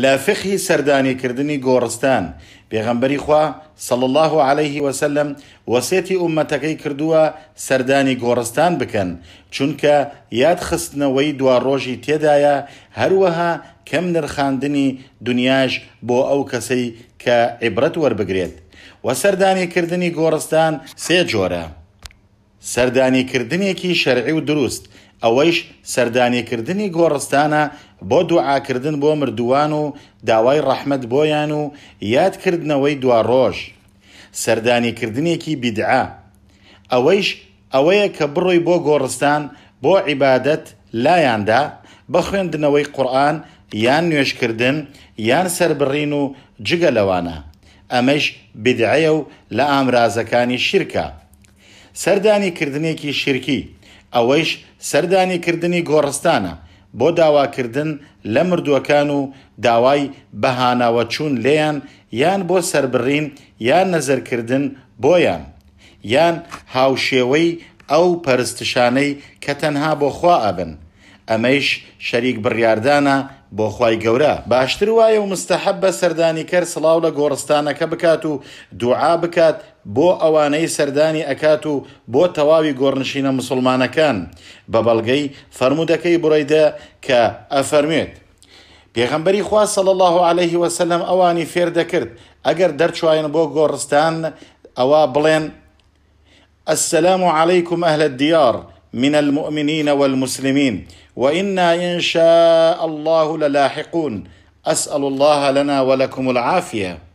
لە فخی سەردانیکردنی گۆڕستان پێغەمبەری خوا سەڵ الله عليه وسلم وەسێتی عومەتەکەی کردووە سەردانی گۆڕستان بکەن چونکە یاد خستنەوەی دواڕۆژی تێدایە هەروەها کەم نرخاندنی دنیاش بۆ ئەو کەسەی کە عیبرەت وەربگرێت وە سەردانیکردنی گۆڕستان سێ جۆرە. سەردانیکردنێکی شەرعی و دروست ئەوەیش سەردانیکردنی گۆڕستانە بۆ دوعاکردن بۆ مردووان و داوای ڕەحمد بۆیان و یادکردنەوەی دواڕۆژ سەردانیکردنێکی بیدعا ئەوەیش ئەوەیە کە بڕۆی بۆ گۆڕستان بۆ عیبادەت لایاندا بە خوێندنەوەی قورآن یان نوێشکردن یان سربڕین و جگە لەوانە ئەمەش بدعە و لە ئامرازەکانی شیرکە سەردانیکردنێکی شرکی ئەوەیش سەردانیکردنی گۆڕستانە بۆ داواکردن لە مردووەکان و داوای بەهاناوە چوون لێیان یان بۆ سربڕین یان نەزەرکردن بۆیان یان هاوشێوەی ئەو پەرستشانەی کە تەنها بۆ خوا ئەبن ئەمەش شەریک بڕاردانە بۆ خی گەورە باشتر وایە و مستەحب بە سەردانی کەر سڵاو لە گۆڕستانەکە بکات و دوعا بکات بۆ ئەوانەی سەردانی ئەکات و بۆ تەواوی گۆڕنشینە مسلمانەکان بە بەڵگەی فەرمودەکەی بڕیدە کە ئەفەرمێت. پێغەمبەری خوا سەڵ الله عليه وسلم ئەوانی فێر دەکرد ئەگەر دەرچوایەن بۆ گۆڕستان ئەوە بڵێن ئەسلام و عليهیکم ئەهلت دیار من المؤمنين والمسلمين وانا ان شاء الله للاحقون اسال الله لنا ولكم العافيه